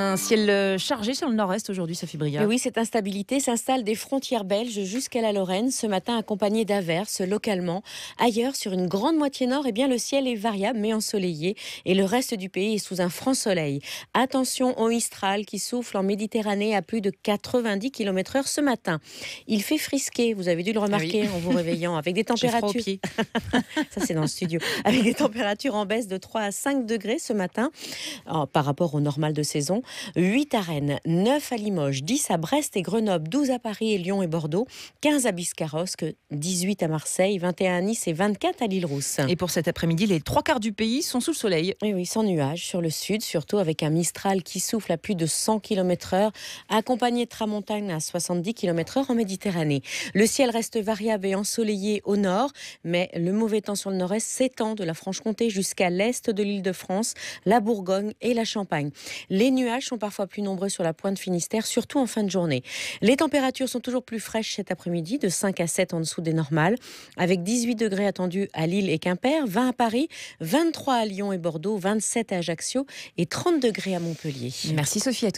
Un ciel euh, chargé sur le nord-est aujourd'hui, Sophie Briard. oui, cette instabilité s'installe des frontières belges jusqu'à la Lorraine ce matin, accompagnée d'averses localement. Ailleurs, sur une grande moitié nord, eh bien, le ciel est variable mais ensoleillé et le reste du pays est sous un franc soleil. Attention au Mistral qui souffle en Méditerranée à plus de 90 km/h ce matin. Il fait frisquer, vous avez dû le ah remarquer en vous réveillant, avec des températures. Ça, c'est dans le studio. Avec des températures en baisse de 3 à 5 degrés ce matin oh, par rapport au normal de saison. 8 à Rennes, 9 à Limoges, 10 à Brest et Grenoble, 12 à Paris et Lyon et Bordeaux, 15 à Biscarrosque, 18 à Marseille, 21 à Nice et 24 à Lille-Rousse. Et pour cet après-midi, les trois quarts du pays sont sous le soleil. Oui, oui, sans nuages sur le sud, surtout avec un mistral qui souffle à plus de 100 km/h, accompagné de tramontagne à 70 km/h en Méditerranée. Le ciel reste variable et ensoleillé au nord, mais le mauvais temps sur le nord-est s'étend de la Franche-Comté jusqu'à l'est de l'île de France, la Bourgogne et la Champagne. Les nuages sont parfois plus nombreux sur la pointe Finistère, surtout en fin de journée. Les températures sont toujours plus fraîches cet après-midi, de 5 à 7 en dessous des normales, avec 18 degrés attendus à Lille et Quimper, 20 à Paris, 23 à Lyon et Bordeaux, 27 à Ajaccio et 30 degrés à Montpellier. Merci Sophie. À